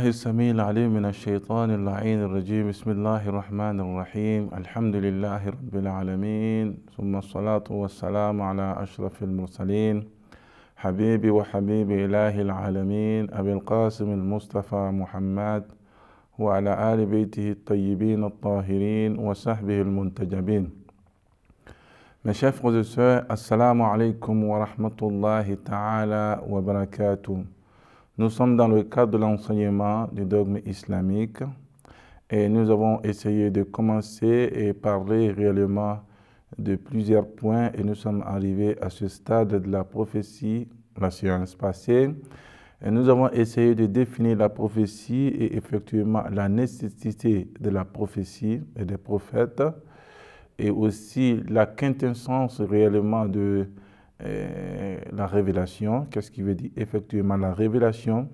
بالله السميع العليم من الشيطان اللعين الرجيم بسم الله الرحمن الرحيم الحمد لله رب العالمين ثم الصلاة والسلام على أشرف المرسلين حبيبي وحبيب إله العالمين أبي القاسم المصطفى محمد وعلى آل بيته الطيبين الطاهرين وصحبه المنتجبين Mes chers frères et sœurs, Assalamu alaikum Nous sommes dans le cadre de l'enseignement du dogme islamique et nous avons essayé de commencer et parler réellement de plusieurs points et nous sommes arrivés à ce stade de la prophétie, la science passée. Et nous avons essayé de définir la prophétie et effectivement la nécessité de la prophétie et des prophètes et aussi la quintessence réellement de euh, la révélation. Qu'est-ce qui veut dire effectivement la révélation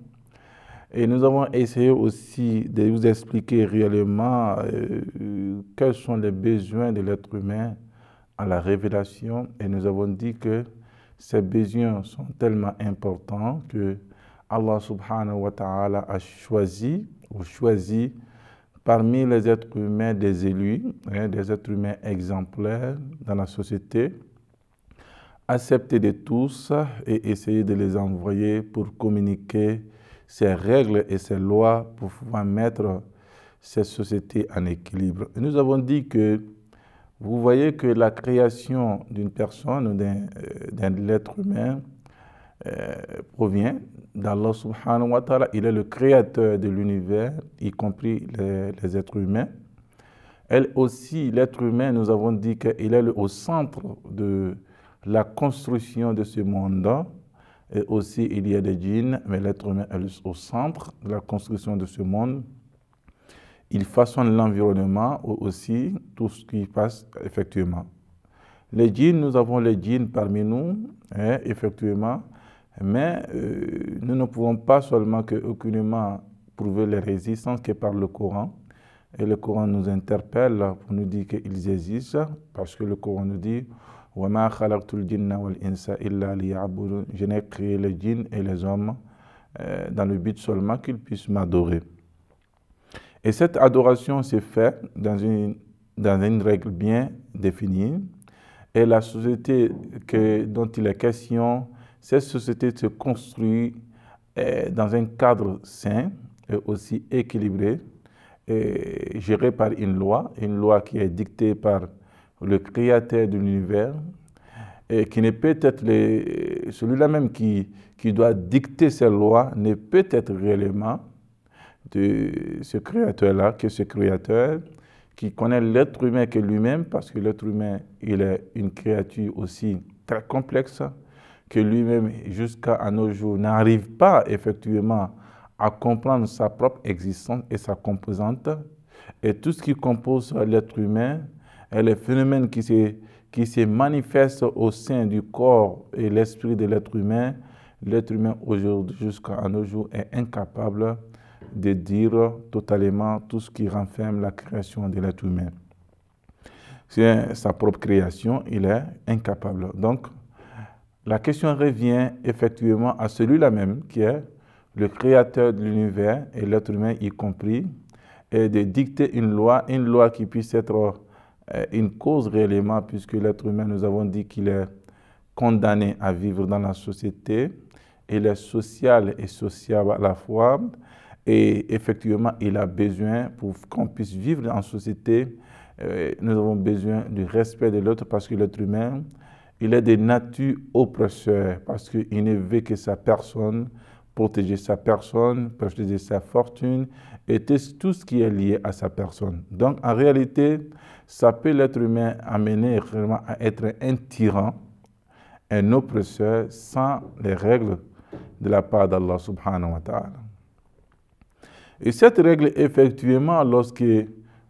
et nous avons essayé aussi de vous expliquer réellement euh, quels sont les besoins de l'être humain à la révélation. Et nous avons dit que ces besoins sont tellement importants que Allah subhanahu wa ta'ala a choisi ou choisi parmi les êtres humains des élus, hein, des êtres humains exemplaires dans la société, accepter de tous et essayer de les envoyer pour communiquer ces règles et ses lois pour pouvoir mettre ces sociétés en équilibre. nous avons dit que vous voyez que la création d'une personne ou d'un euh, être humain euh, provient d'Allah subhanahu wa ta'ala. Il est le créateur de l'univers, y compris les, êtres humains. Elle aussi, l'être humain, nous avons dit qu'il est au centre de, la construction de ce monde. Et aussi, il y a des djinns, mais l'être humain est au centre de la construction de ce monde. Il façonne l'environnement aussi tout ce qui passe effectivement. Les djinns, nous avons les djinns parmi nous, hein, effectivement, mais euh, nous ne pouvons pas seulement que aucunement prouver les résistances que par le Coran. Et le Coran nous interpelle pour nous dire qu'ils existent, parce que le Coran nous dit « je n'ai créé les djinns et les hommes euh, dans le but seulement qu'ils puissent m'adorer. Et cette adoration s'est faite dans une, dans une règle bien définie. Et la société que, dont il est question, cette société se construit euh, dans un cadre sain et aussi équilibré, et géré par une loi, une loi qui est dictée par le créateur de l'univers, et qui n'est peut-être celui-là même qui, qui doit dicter ses lois, n'est peut-être réellement de ce créateur-là que ce créateur qui connaît l'être humain que lui-même, parce que l'être humain, il est une créature aussi très complexe, que lui-même, jusqu'à nos jours, n'arrive pas effectivement à comprendre sa propre existence et sa composante. Et tout ce qui compose l'être humain, est le phénomène qui se, qui se manifeste au sein du corps et l'esprit de l'être humain. L'être humain aujourd'hui jusqu'à nos jours est incapable de dire totalement tout ce qui renferme la création de l'être humain. C'est sa propre création, il est incapable. Donc, la question revient effectivement à celui-là même qui est le créateur de l'univers et l'être humain y compris, et de dicter une loi, une loi qui puisse être euh, une cause réellement, puisque l'être humain, nous avons dit qu'il est condamné à vivre dans la société. Il est social et sociable à la fois. Et effectivement, il a besoin, pour qu'on puisse vivre en société, euh, nous avons besoin du respect de l'autre parce que l'être humain, il est de nature oppresseur parce qu'il ne veut que sa personne, protéger sa personne, protéger sa fortune et tout ce qui est lié à sa personne. Donc, en réalité, ça peut l'être humain amener vraiment à être un tyran, un oppresseur sans les règles de la part d'Allah subhanahu wa ta'ala. Et cette règle, effectivement, lorsque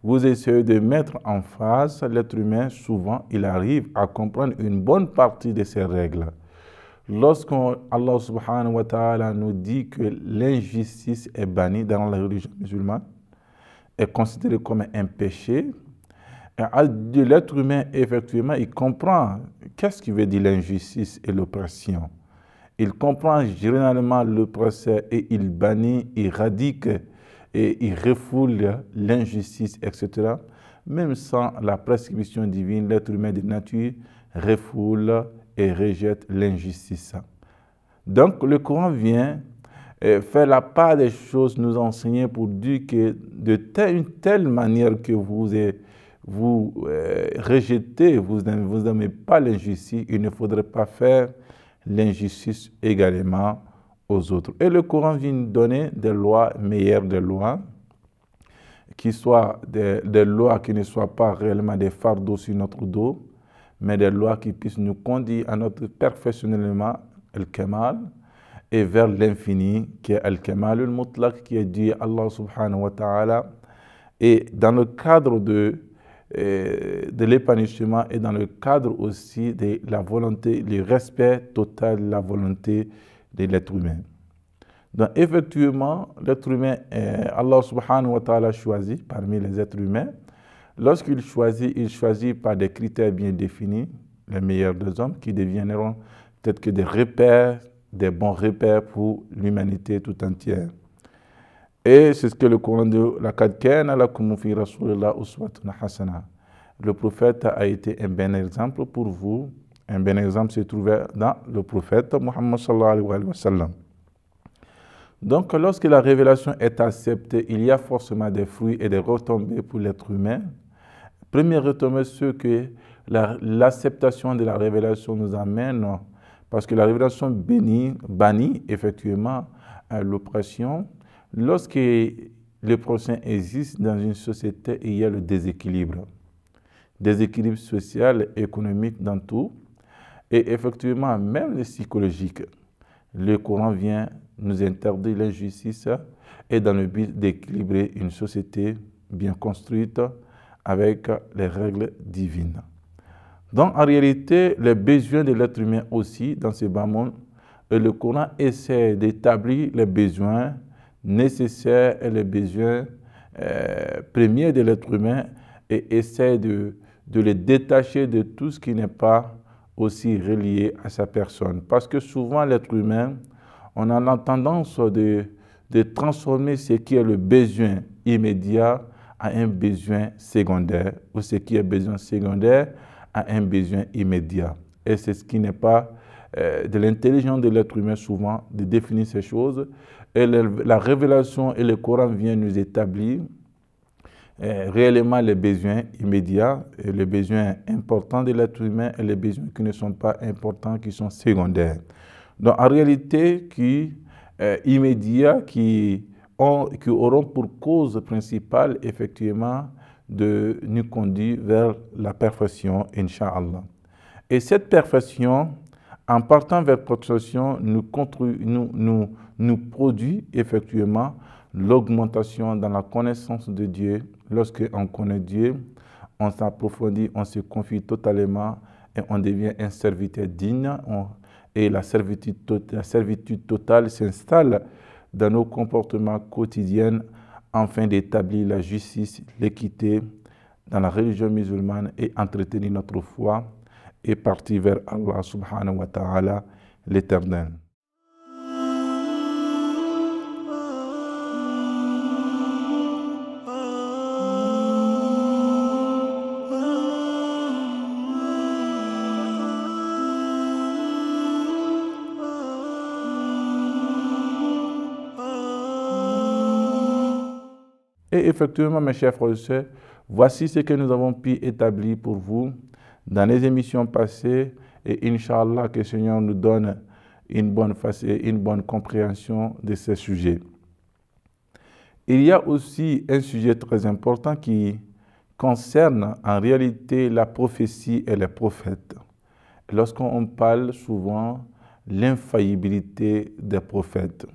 vous essayez de mettre en face l'être humain, souvent, il arrive à comprendre une bonne partie de ces règles. Lorsqu'on, Allah subhanahu wa ta'ala nous dit que l'injustice est bannie dans la religion musulmane, est considérée comme un péché, l'être humain, effectivement, il comprend qu'est-ce qui veut dire l'injustice et l'oppression. Il comprend généralement procès et il bannit, il radique et il refoule l'injustice, etc. Même sans la prescription divine, l'être humain de nature refoule et rejette l'injustice. Donc le Coran vient euh, faire la part des choses, nous enseigner pour dire que de telle, une telle manière que vous êtes vous euh, rejetez, vous n'aimez pas l'injustice, il ne faudrait pas faire l'injustice également aux autres. Et le Coran vient donner des lois meilleures, des lois qui soient des, lois qui ne soient pas réellement des fardeaux sur notre dos, mais des lois qui puissent nous conduire à notre perfectionnement, al kamal, et vers l'infini, qui est al-kamal al-mutlaq, qui est dit Allah subhanahu wa ta'ala. Et dans le cadre de euh, de l'épanouissement et dans le cadre aussi de la volonté, le respect total de la volonté de l'être humain. Donc effectivement, l'être humain, est, Allah subhanahu wa ta'ala parmi les êtres humains. Lorsqu'il choisit, il choisit par des critères bien définis, les meilleurs des hommes qui deviendront peut-être que des repères, des bons repères pour l'humanité tout entière. Et c'est ce que le Coran de la Hasana. Le prophète a été un bon exemple pour vous. Un bon exemple s'est trouvé dans le prophète Muhammad sallallahu alayhi wa sallam. Donc, lorsque la révélation est acceptée, il y a forcément des fruits et des retombées pour l'être humain. Première retombée, ce que l'acceptation de la révélation nous amène, parce que la révélation bénit, bannit effectivement euh, l'oppression, Lorsque le prochain existe dans une société, il y a le déséquilibre. Déséquilibre social, économique, dans tout. Et effectivement, même psychologique. Le Coran vient nous interdire l'injustice et dans le but d'équilibrer une société bien construite avec les règles divines. Donc, en réalité, les besoins de l'être humain aussi, dans ce bas monde, le Coran essaie d'établir les besoins nécessaire et le besoin euh, premiers de l'être humain et essaie de, de le détacher de tout ce qui n'est pas aussi relié à sa personne. Parce que souvent, l'être humain, on a la tendance de, de transformer ce qui est le besoin immédiat à un besoin secondaire, ou ce qui est besoin secondaire à un besoin immédiat. Et c'est ce qui n'est pas euh, de l'intelligence de l'être humain souvent de définir ces choses. Et la révélation et le Coran viennent nous établir eh, réellement les besoins immédiats, et les besoins importants de l'être humain et les besoins qui ne sont pas importants, qui sont secondaires. Donc en réalité, qui eh, immédiats, qui, ont, qui auront pour cause principale effectivement de nous conduire vers la perfection, Inch'Allah. Et cette perfection, en partant vers construction, nous, nous, nous, produit effectivement l'augmentation dans la connaissance de Dieu. Lorsque on connaît Dieu, on s'approfondit, on se confie totalement et on devient un serviteur digne. et la servitude, la servitude totale s'installe dans nos comportements quotidiens afin d'établir la justice, l'équité dans la religion musulmane et entretenir notre foi et parti vers Allah subhanahu wa ta'ala, l'éternel. Et effectivement, mes chers frères et sœurs, voici ce que nous avons pu établir pour vous dans les émissions passées et Inch'Allah que le Seigneur nous donne une bonne, face, une bonne compréhension de ces sujets. Il y a aussi un sujet très important qui concerne en réalité la prophétie et les prophètes. Lorsqu'on parle souvent l'infaillibilité des prophètes.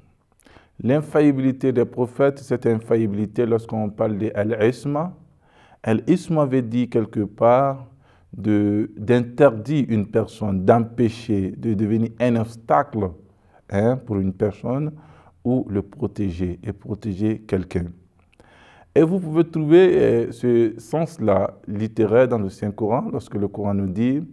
L'infaillibilité des prophètes, c'est infaillibilité, lorsqu'on parle de al-isma, al-isma veut dire quelque part d'interdire une personne, d'empêcher, de devenir un obstacle hein, pour une personne ou le protéger et protéger quelqu'un. Et vous pouvez trouver euh, ce sens-là littéraire dans le Saint-Coran, lorsque le Coran nous dit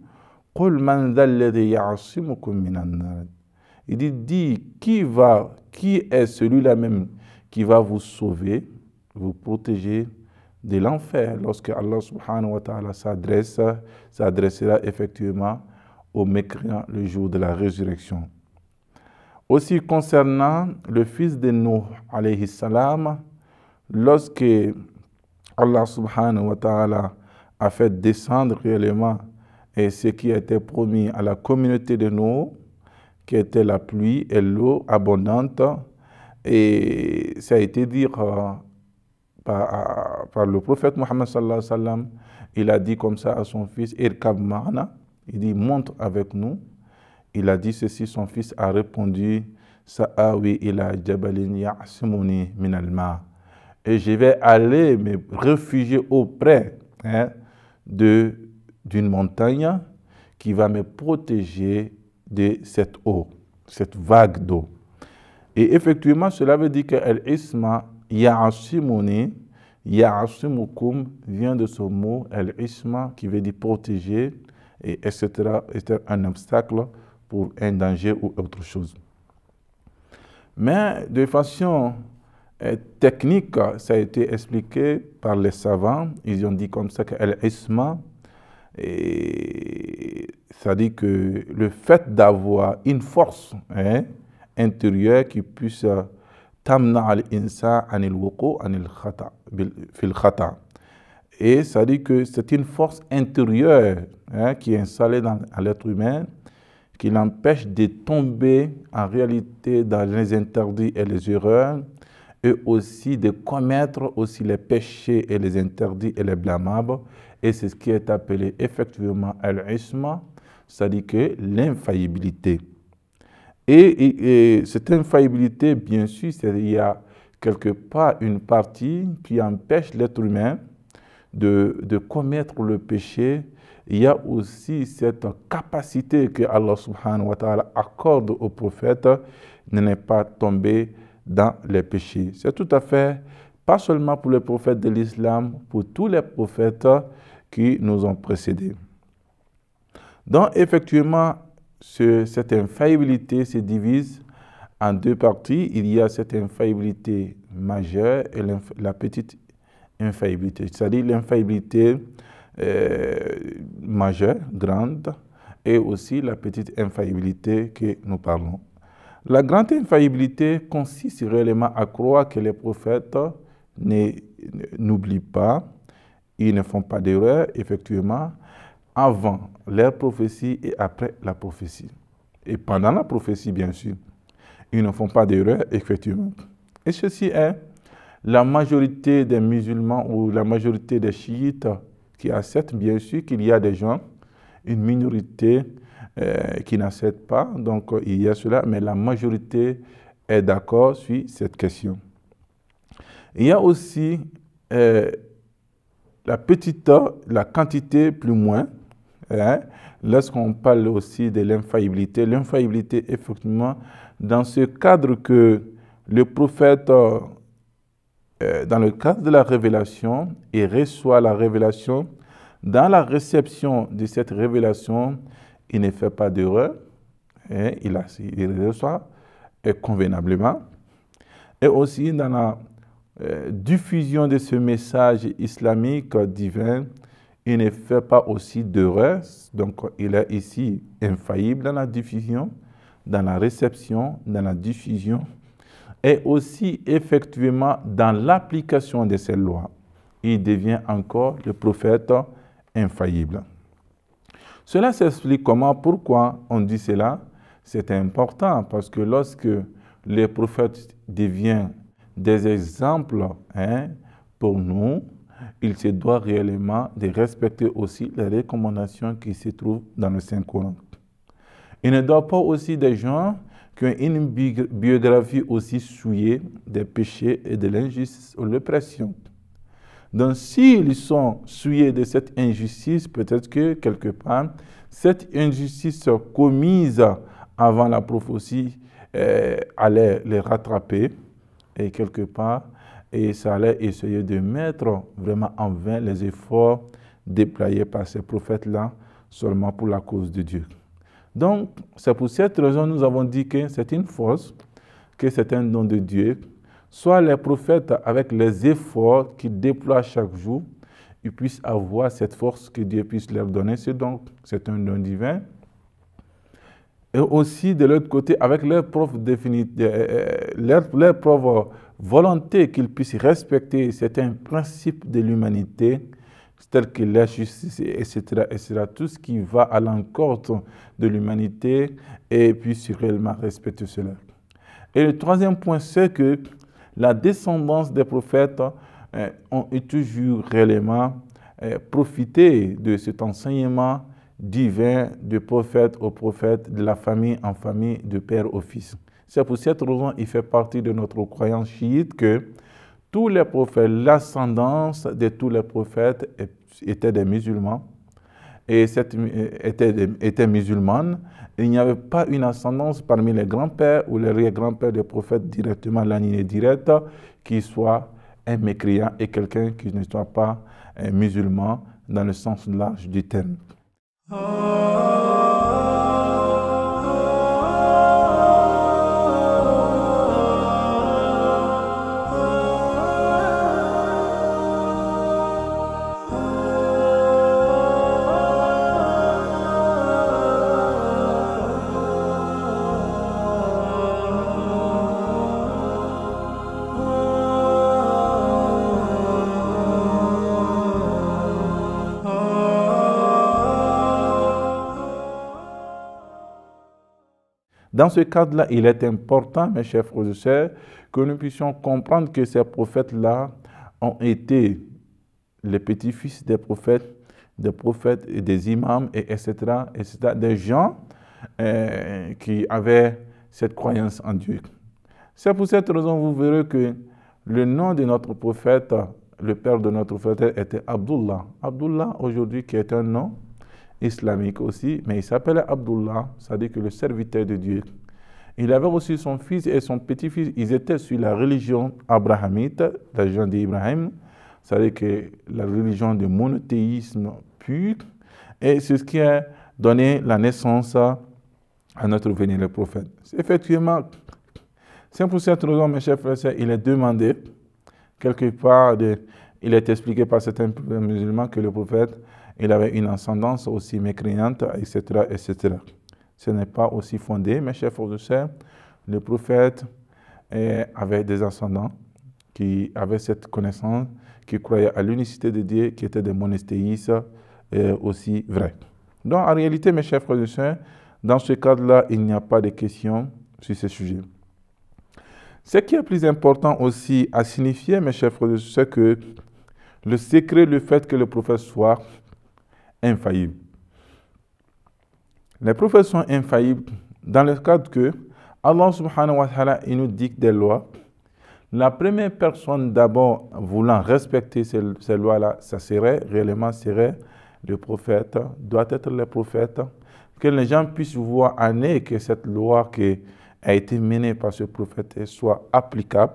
Il dit, dit qui, va, qui est celui-là même qui va vous sauver, vous protéger de l'enfer lorsque Allah subhanahu wa ta'ala s'adresse, s'adressera effectivement aux mécréants le jour de la résurrection. Aussi concernant le fils de Nuh alayhi lorsque Allah subhanahu wa ta'ala a fait descendre réellement et ce qui était promis à la communauté de Nuh, qui était la pluie et l'eau abondante, et ça a été dire euh, par, par, le prophète Mohammed sallallahu alayhi wa sallam. Il a dit comme ça à son fils, Irkab il dit montre avec nous. Il a dit ceci, son fils a répondu, ila jabalin ya'simuni min Et je vais aller me réfugier auprès hein, de d'une montagne qui va me protéger de cette eau, cette vague d'eau. Et effectivement, cela veut dire que Al-Isma Ya'asimuni, Ya'asimukum vient de ce mot, el isma qui veut dire protéger, et etc. est un obstacle pour un danger ou autre chose. Mais de façon euh, technique, ça a été expliqué par les savants. Ils ont dit comme ça qu'al-isma, ça dit que le fait d'avoir une force hein, intérieure qui puisse et ça dit que c'est une force intérieure hein, qui est installée dans, l'être humain qui l'empêche de tomber en réalité dans les interdits et les erreurs et aussi de commettre aussi les péchés et les interdits et les blâmables. Et c'est ce qui est appelé effectivement al cest c'est-à-dire que l'infaillibilité. Et, cette infaillibilité, bien sûr, il y a quelque part une partie qui empêche l'être humain de, commettre le péché. Il y a aussi cette capacité que Allah subhanahu wa ta'ala accorde aux prophètes de ne pas tomber dans les péchés. C'est tout à fait, pas seulement pour les prophètes de l'islam, pour tous les prophètes qui nous ont précédés. Donc, effectivement, cette infaillibilité se divise en deux parties. Il y a cette infaillibilité majeure et la petite infaillibilité, c'est-à-dire l'infaillibilité euh, majeure, grande, et aussi la petite infaillibilité que nous parlons. La grande infaillibilité consiste réellement à croire que les prophètes n'oublient pas, ils ne font pas d'erreur, effectivement, avant leur prophétie et après la prophétie. Et pendant la prophétie, bien sûr, ils ne font pas d'erreur, effectivement. Et ceci est la majorité des musulmans ou la majorité des chiites qui acceptent, bien sûr, qu'il y a des gens, une minorité euh, qui n'accepte pas, donc euh, il y a cela, mais la majorité est d'accord sur cette question. Il y a aussi euh, la petite, la quantité plus moins, Hein, lorsqu'on parle aussi de l'infaillibilité, l'infaillibilité, effectivement, dans ce cadre que le prophète, euh, dans le cadre de la révélation, il reçoit la révélation, dans la réception de cette révélation, il ne fait pas d'erreur, hein, il, reçoit et convenablement. Et aussi dans la euh, diffusion de ce message islamique divin, il ne fait pas aussi de reste, Donc, il est ici infaillible dans la diffusion, dans la réception, dans la diffusion, et aussi effectivement dans l'application de ces lois. Il devient encore le prophète infaillible. Cela s'explique comment, pourquoi on dit cela. C'est important parce que lorsque les prophètes deviennent des exemples hein, pour nous, il se doit réellement de respecter aussi les recommandations qui se trouvent dans le Saint-Coran. Il ne doit pas aussi des gens qui ont une biographie aussi souillée des péchés et de l'injustice ou l'oppression. Donc s'ils sont souillés de cette injustice, peut-être que quelque part, cette injustice commise avant la prophétie allait euh, les rattraper et quelque part, et ça allait essayer de mettre vraiment en vain les efforts déployés par ces prophètes-là seulement pour la cause de Dieu. Donc, c'est pour cette raison nous avons dit que c'est une force, que c'est un don de Dieu. Soit les prophètes, avec les efforts qu'ils déploient chaque jour, ils puissent avoir cette force que Dieu puisse leur donner. C'est donc, c'est un don divin et aussi de l'autre côté avec leur propre, euh, euh, leur, propre volonté qu'ils puissent respecter certains principes de l'humanité, tels que la justice, etc., etc., tout ce qui va à l'encontre de l'humanité et puissent réellement respecter cela. Et le troisième point, c'est que la descendance des prophètes a euh, ont toujours réellement profité de cet enseignement divin de prophète au prophète, de la famille en famille, de père au fils. C'est pour cette raison il fait partie de notre croyance chiite que tous les prophètes, l'ascendance de tous les prophètes étaient des musulmans et cette, était, était musulmane. Il n'y avait pas une ascendance parmi les grands-pères ou les grands-pères des prophètes directement, la lignée directe, qui soit un mécréant et quelqu'un qui ne soit pas un musulman dans le sens large du terme. Oh. Dans ce cadre-là, il est important, mes chers frères et sœurs, que nous puissions comprendre que ces prophètes-là ont été les petits-fils des prophètes, des prophètes et des imams, et etc., etc., des gens euh, qui avaient cette croyance en Dieu. C'est pour cette raison, vous verrez que le nom de notre prophète, le père de notre prophète, était Abdullah. Abdullah, aujourd'hui, qui est un nom islamique aussi, mais il s'appelait Abdullah, c'est-à-dire que le serviteur de Dieu. Il avait aussi son fils et son petit-fils, ils étaient sur la religion abrahamite, la religion d'Ibrahim, c'est-à-dire que la religion du monothéisme pur, et c'est ce qui a donné la naissance à notre le prophète. Effectivement, c'est pour cette raison, mes chers frères il est demandé, quelque part, de, il est expliqué par certains musulmans que le prophète il avait une ascendance aussi mécréante, etc., etc. Ce n'est pas aussi fondé, mes chers frères et sœurs. Le prophète avait des ascendants qui avaient cette connaissance, qui croyaient à l'unicité de Dieu, qui étaient des monothéistes aussi vrais. Donc, en réalité, mes chers frères et sœurs, dans ce cadre-là, il n'y a pas de questions sur ce sujet. Ce qui est plus important aussi à signifier, mes chers frères et sœurs, c'est que le secret, le fait que le prophète soit infaillible Les prophètes sont infaillibles dans le cadre que Allah subhanahu wa ta'ala nous dit des lois. La première personne d'abord voulant respecter ces, lois-là, ça serait réellement serait le prophète, doit être le prophète, que les gens puissent voir année que cette loi qui a été menée par ce prophète soit applicable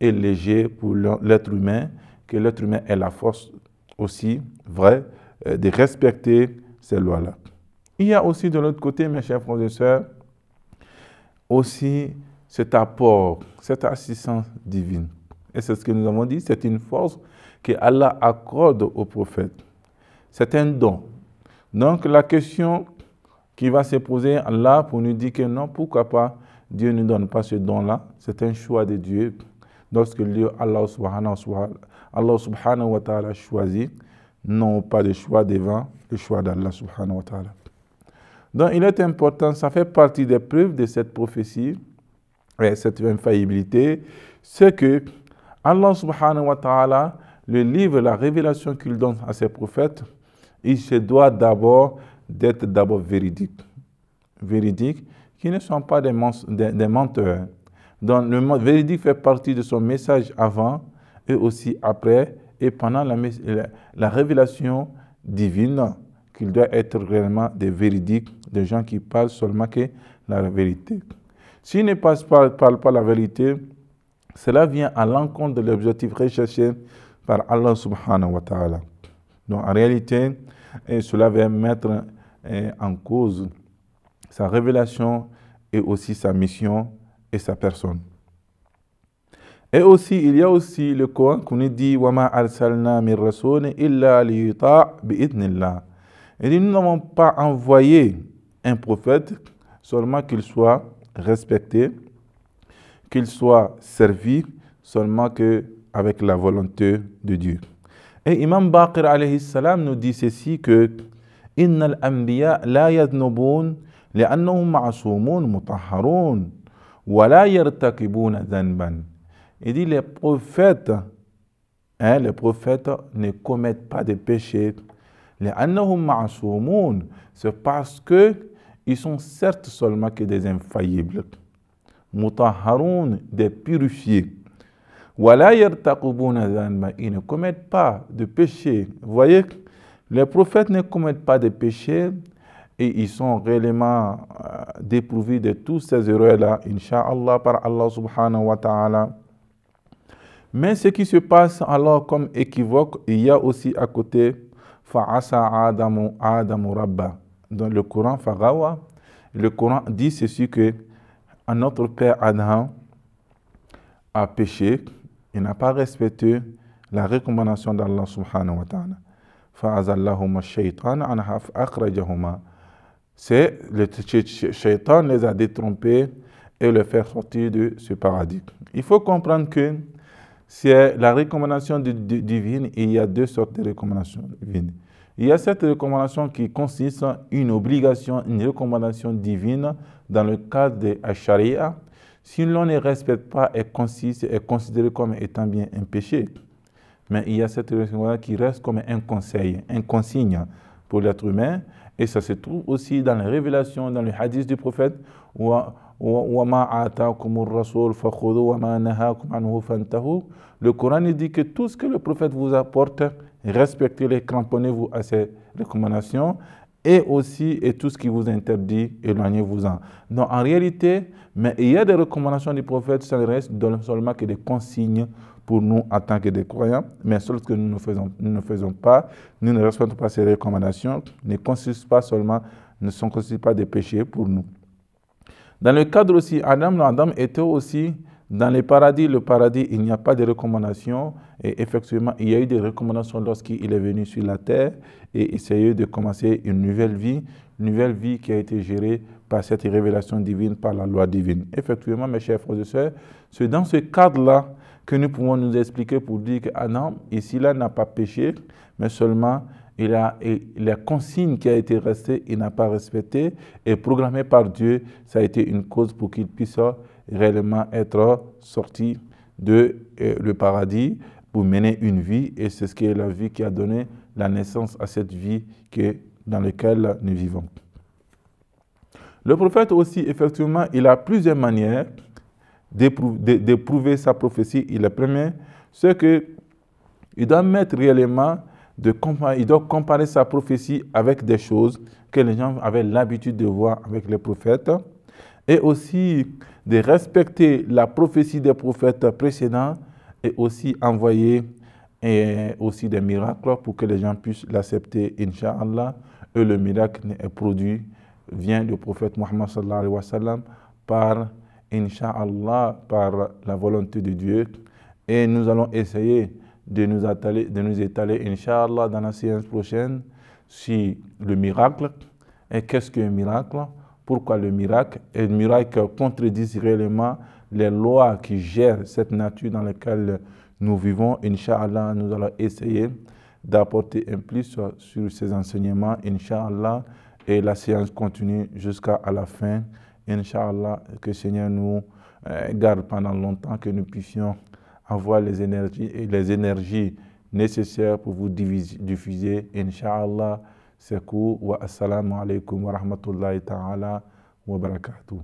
et léger pour l'être humain, que l'être humain ait la force aussi vraie euh, de respecter ces lois-là. Il y a aussi de l'autre côté, mes chers frères et sœurs, aussi cet apport, cette assistance divine. Et c'est ce que nous avons dit, c'est une force que Allah accorde au prophète. C'est un don. Donc la question qui va se poser là pour nous dire que non, pourquoi pas Dieu ne donne pas ce don-là. C'est un choix de Dieu. Lorsque Dieu, Allah subhanahu wa ta'ala, n'ont pas de choix devant le choix d'Allah subhanahu wa ta'ala. Donc il est important, ça fait partie des preuves de cette prophétie, et cette infaillibilité, c'est que Allah subhanahu wa ta'ala, le livre, la révélation qu'il donne à ses prophètes, il se doit d'abord d'être d'abord véridique. Véridique, qui ne sont pas des, menteurs. Donc le véridique fait partie de son message avant et aussi après et pendant la, révélation divine qu'il doit être réellement des véridiques, des gens qui parlent seulement que la vérité. S'ils ne parlent pas, pas la vérité, cela vient à l'encontre de l'objectif recherché par Allah subhanahu wa ta'ala. Donc en réalité, cela va mettre eh, en cause sa révélation et aussi sa mission et sa personne. Et aussi, il y a aussi le Coran qu'on dit Wama arsalna min illa liyuta bi'idnillah. Il dit Nous n'avons pas envoyé un prophète seulement qu'il soit respecté, qu'il soit servi, seulement que avec la volonté de Dieu. Et Imam Baqir alayhi salam nous dit ceci que al-anbiya la لا li'annahum asumun mutahharun wa la yartakibun dhanban. Il dit les prophètes, hein, les prophètes ne commettent pas de péchés. Les c'est parce que ils sont certes seulement que des infaillibles. Mutaharoun, des purifiés. ils ne commettent pas de péché. Vous voyez, les prophètes ne commettent pas de péché et ils sont réellement euh, dépourvus de tous ces erreurs-là, Inch'Allah, par Allah subhanahu wa ta'ala. Mais ce qui se passe alors comme équivoque, il y a aussi à côté Fa'asa Adamu Adamu Rabba. Dans le Coran, Farawa, le Coran dit ceci que notre père Adam a péché, et n'a pas respecté la recommandation d'Allah subhanahu wa ta'ala. shaytan anhaf akhrajahuma. C'est le shaytan les a détrompés et les faire sortir de ce paradis. Il faut comprendre que c'est la recommandation divine et il y a deux sortes de recommandations divines. Il y a cette recommandation qui consiste en une obligation, une recommandation divine dans le cadre de la charia. Si l'on ne respecte pas, elle consiste, est considérée comme étant bien un péché. Mais il y a cette recommandation qui reste comme un conseil, un consigne pour l'être humain. Et ça se trouve aussi dans les révélations, dans le hadith du prophète, où le Coran dit que tout ce que le prophète vous apporte, respectez-les, cramponnez-vous à ses recommandations et aussi et tout ce qui vous interdit, éloignez-vous-en. Donc en réalité, mais il y a des recommandations du prophète, ça ne reste seulement que des consignes pour nous en tant que des croyants, mais ce que nous ne faisons, ne faisons pas, nous ne respectons pas ces recommandations, ne consiste pas seulement, ne sont pas des péchés pour nous. Dans le cadre aussi, Adam, Adam était aussi dans les paradis. Le paradis, il n'y a pas de recommandations. Et effectivement, il y a eu des recommandations lorsqu'il est venu sur la terre et essayé de commencer une nouvelle vie, une nouvelle vie qui a été gérée par cette révélation divine, par la loi divine. Effectivement, mes chers frères et sœurs, c'est dans ce cadre-là que nous pouvons nous expliquer pour dire qu'Adam, ici-là, n'a pas péché, mais seulement il a, et la consigne qui a été restée, il n'a pas respecté, et programmé par Dieu, ça a été une cause pour qu'il puisse réellement être sorti de euh, le paradis pour mener une vie, et c'est ce qui est la vie qui a donné la naissance à cette vie que, dans laquelle nous vivons. Le prophète aussi, effectivement, il a plusieurs manières d'éprouver sa prophétie. Il est premier, c'est qu'il doit mettre réellement de il doit comparer sa prophétie avec des choses que les gens avaient l'habitude de voir avec les prophètes, et aussi de respecter la prophétie des prophètes précédents, et aussi envoyer et aussi des miracles pour que les gens puissent l'accepter, Inch'Allah. Et le miracle est produit, vient du prophète Mohammed par, par la volonté de Dieu. Et nous allons essayer de nous, de nous étaler, Inch'Allah, dans la séance prochaine, sur le miracle. Et qu'est-ce qu'un miracle Pourquoi le miracle Et le miracle contredit réellement les lois qui gèrent cette nature dans laquelle nous vivons. Inch'Allah, nous allons essayer d'apporter un plus sur, ces enseignements. Inch'Allah, et la séance continue jusqu'à la fin. Inch'Allah, que Seigneur nous euh, garde pendant longtemps, que nous puissions avoir les énergies, les nécessaires pour vous diffuser, Inch'Allah, c'est cours. Wa assalamu alaikum wa rahmatullahi ta'ala wa barakatuh.